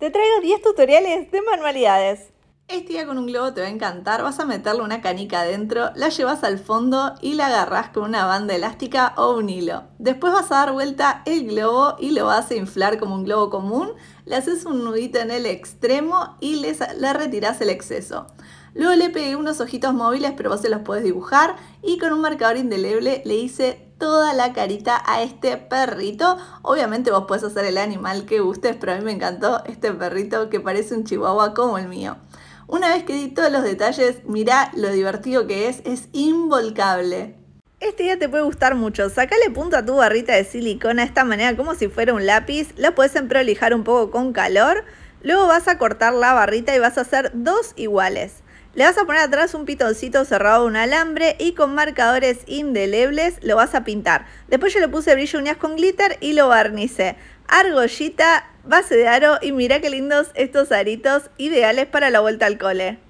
te traigo 10 tutoriales de manualidades. Este día con un globo te va a encantar, vas a meterle una canica adentro, la llevas al fondo y la agarras con una banda elástica o un hilo. Después vas a dar vuelta el globo y lo vas a inflar como un globo común, le haces un nudito en el extremo y le, le retiras el exceso. Luego le pegué unos ojitos móviles pero vos se los podés dibujar y con un marcador indeleble le hice toda la carita a este perrito. Obviamente vos puedes hacer el animal que gustes, pero a mí me encantó este perrito que parece un chihuahua como el mío. Una vez que di todos los detalles, mirá lo divertido que es, es involcable. Este día te puede gustar mucho. Sacale punto a tu barrita de silicona de esta manera como si fuera un lápiz. La puedes emprolijar un poco con calor. Luego vas a cortar la barrita y vas a hacer dos iguales. Le vas a poner atrás un pitoncito cerrado de un alambre y con marcadores indelebles lo vas a pintar. Después yo le puse brillo uñas con glitter y lo barnicé. Argollita, base de aro y mira qué lindos estos aritos ideales para la vuelta al cole.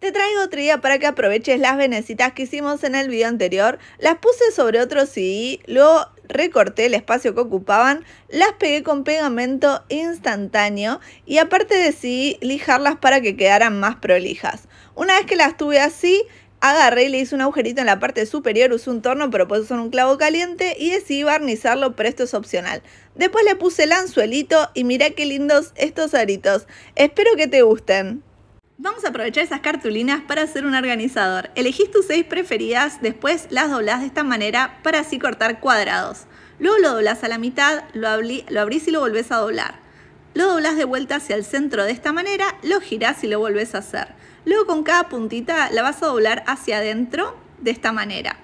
Te traigo otro día para que aproveches las venecitas que hicimos en el video anterior. Las puse sobre otro CD, luego recorté el espacio que ocupaban, las pegué con pegamento instantáneo y aparte decidí lijarlas para que quedaran más prolijas. Una vez que las tuve así, agarré y le hice un agujerito en la parte superior, usé un torno pero puedes usar un clavo caliente y decidí barnizarlo, pero esto es opcional. Después le puse el anzuelito y mirá qué lindos estos aritos. Espero que te gusten. Vamos a aprovechar esas cartulinas para hacer un organizador. Elegís tus seis preferidas, después las doblás de esta manera para así cortar cuadrados. Luego lo doblás a la mitad, lo, lo abrís y lo volvés a doblar. Lo doblás de vuelta hacia el centro de esta manera, lo girás y lo volvés a hacer. Luego con cada puntita la vas a doblar hacia adentro de esta manera.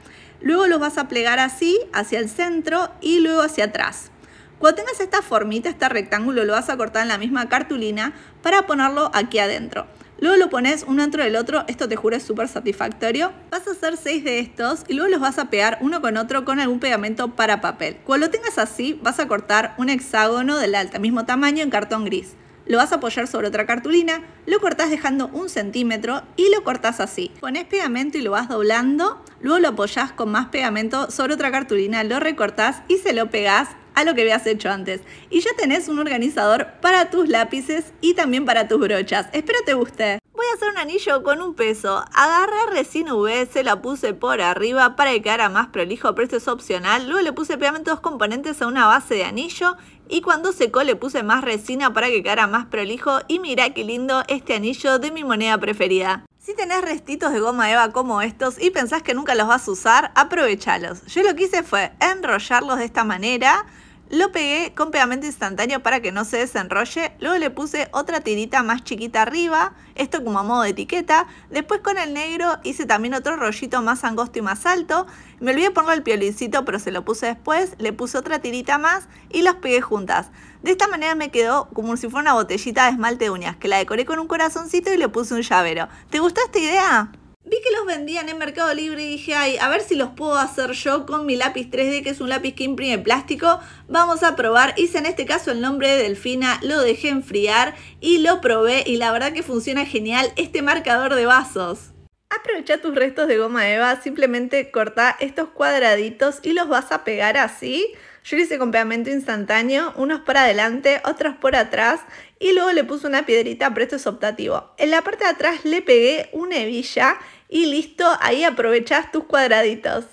Luego los vas a plegar así, hacia el centro y luego hacia atrás. Cuando tengas esta formita, este rectángulo, lo vas a cortar en la misma cartulina para ponerlo aquí adentro. Luego lo pones uno dentro del otro, esto te juro es súper satisfactorio. Vas a hacer seis de estos y luego los vas a pegar uno con otro con algún pegamento para papel. Cuando lo tengas así, vas a cortar un hexágono del mismo tamaño en cartón gris lo vas a apoyar sobre otra cartulina, lo cortás dejando un centímetro y lo cortás así. Ponés pegamento y lo vas doblando, luego lo apoyás con más pegamento sobre otra cartulina, lo recortás y se lo pegás a lo que habías hecho antes. Y ya tenés un organizador para tus lápices y también para tus brochas. Espero te guste hacer un anillo con un peso. Agarré resina UV, se la puse por arriba para que quedara más prolijo, pero esto es opcional. Luego le puse dos componentes a una base de anillo y cuando secó le puse más resina para que quedara más prolijo y mirá qué lindo este anillo de mi moneda preferida. Si tenés restitos de goma eva como estos y pensás que nunca los vas a usar, aprovechalos. Yo lo que hice fue enrollarlos de esta manera, lo pegué con pegamento instantáneo para que no se desenrolle, luego le puse otra tirita más chiquita arriba, esto como a modo de etiqueta, después con el negro hice también otro rollito más angosto y más alto, me olvidé de ponerle el piolincito pero se lo puse después, le puse otra tirita más y los pegué juntas. De esta manera me quedó como si fuera una botellita de esmalte de uñas, que la decoré con un corazoncito y le puse un llavero. ¿Te gustó esta idea? Vi que los vendían en Mercado Libre y dije, ay, a ver si los puedo hacer yo con mi lápiz 3D, que es un lápiz que imprime plástico. Vamos a probar. Hice en este caso el nombre de Delfina, lo dejé enfriar y lo probé y la verdad que funciona genial este marcador de vasos. Aprovecha tus restos de goma eva, simplemente corta estos cuadraditos y los vas a pegar así. Yo hice con pegamento instantáneo, unos por adelante, otros por atrás y luego le puse una piedrita, pero esto es optativo. En la parte de atrás le pegué una hebilla y listo, ahí aprovechás tus cuadraditos.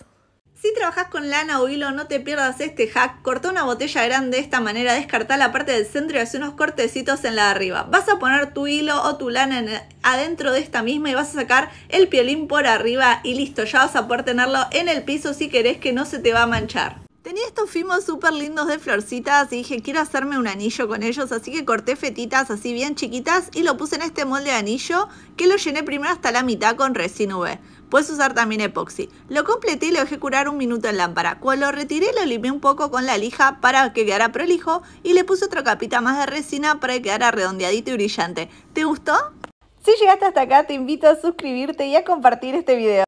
Si trabajas con lana o hilo, no te pierdas este hack. Corta una botella grande de esta manera, descarta la parte del centro y hace unos cortecitos en la de arriba. Vas a poner tu hilo o tu lana adentro de esta misma y vas a sacar el piolín por arriba y listo, ya vas a poder tenerlo en el piso si querés que no se te va a manchar. Tenía estos fimos súper lindos de florcitas y dije, quiero hacerme un anillo con ellos, así que corté fetitas así bien chiquitas y lo puse en este molde de anillo que lo llené primero hasta la mitad con resina V. Puedes usar también epoxi. Lo completé y lo dejé curar un minuto en lámpara. Cuando lo retiré lo limpié un poco con la lija para que quedara prolijo y le puse otra capita más de resina para que quedara redondeadito y brillante. ¿Te gustó? Si llegaste hasta acá te invito a suscribirte y a compartir este video.